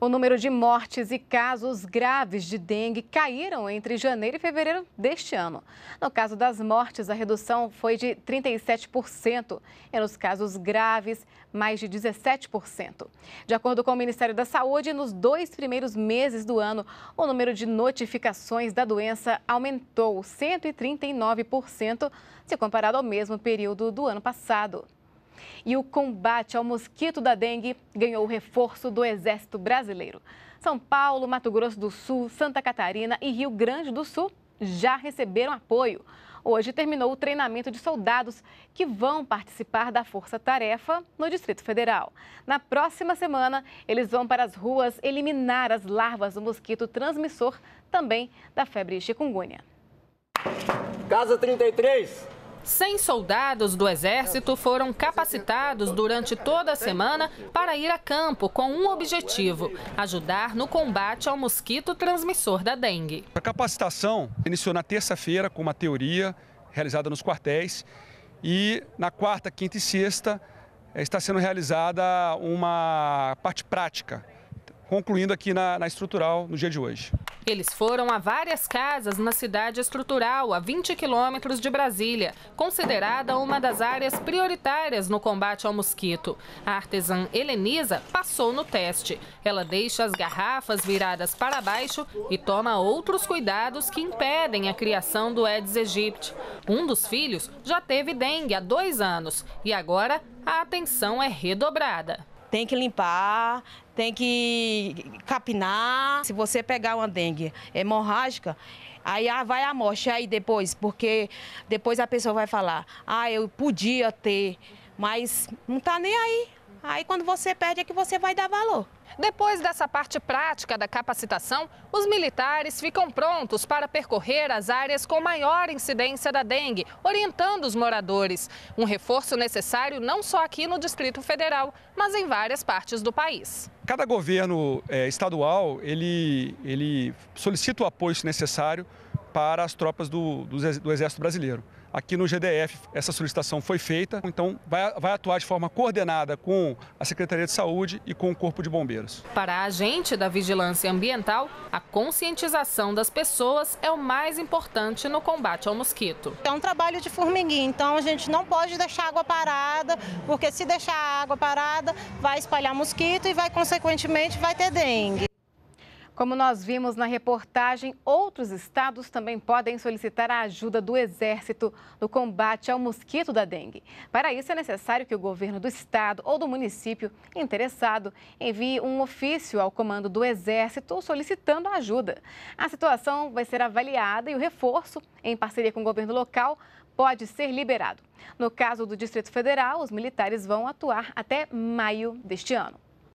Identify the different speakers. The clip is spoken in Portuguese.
Speaker 1: O número de mortes e casos graves de dengue caíram entre janeiro e fevereiro deste ano. No caso das mortes, a redução foi de 37% e nos casos graves, mais de 17%. De acordo com o Ministério da Saúde, nos dois primeiros meses do ano, o número de notificações da doença aumentou 139% se comparado ao mesmo período do ano passado. E o combate ao mosquito da dengue ganhou reforço do Exército Brasileiro. São Paulo, Mato Grosso do Sul, Santa Catarina e Rio Grande do Sul já receberam apoio. Hoje terminou o treinamento de soldados que vão participar da Força Tarefa no Distrito Federal. Na próxima semana, eles vão para as ruas eliminar as larvas do mosquito transmissor, também da febre chikungunya.
Speaker 2: Casa 33, 100 soldados do Exército foram capacitados durante toda a semana para ir a campo com um objetivo: ajudar no combate ao mosquito transmissor da dengue.
Speaker 3: A capacitação iniciou na terça-feira com uma teoria realizada nos quartéis e na quarta, quinta e sexta eh, está sendo realizada uma parte prática concluindo aqui na, na estrutural no dia de hoje.
Speaker 2: Eles foram a várias casas na cidade estrutural, a 20 quilômetros de Brasília, considerada uma das áreas prioritárias no combate ao mosquito. A artesã Helenisa passou no teste. Ela deixa as garrafas viradas para baixo e toma outros cuidados que impedem a criação do Aedes aegypti. Um dos filhos já teve dengue há dois anos e agora a atenção é redobrada tem que limpar, tem que capinar. Se você pegar uma dengue hemorrágica, aí ah, vai a morte. Aí depois, porque depois a pessoa vai falar, ah, eu podia ter mas não tá nem aí. Aí quando você perde é que você vai dar valor. Depois dessa parte prática da capacitação, os militares ficam prontos para percorrer as áreas com maior incidência da dengue, orientando os moradores. Um reforço necessário não só aqui no Distrito Federal, mas em várias partes do país.
Speaker 3: Cada governo é, estadual ele, ele solicita o apoio necessário para as tropas do, do, Exército Brasileiro. Aqui no GDF, essa solicitação foi feita, então vai, vai atuar de forma coordenada com a Secretaria de Saúde e com o Corpo de Bombeiros.
Speaker 2: Para a agente da Vigilância Ambiental, a conscientização das pessoas é o mais importante no combate ao mosquito. É um trabalho de formiguinha, então a gente não pode deixar água
Speaker 1: parada, porque se deixar a água parada, vai espalhar mosquito e vai, consequentemente, vai ter dengue. Como nós vimos na reportagem, outros estados também podem solicitar a ajuda do Exército no combate ao mosquito da dengue. Para isso, é necessário que o governo do estado ou do município interessado envie um ofício ao comando do Exército solicitando ajuda. A situação vai ser avaliada e o reforço, em parceria com o governo local, pode ser liberado. No caso do Distrito Federal, os militares vão atuar até maio deste ano.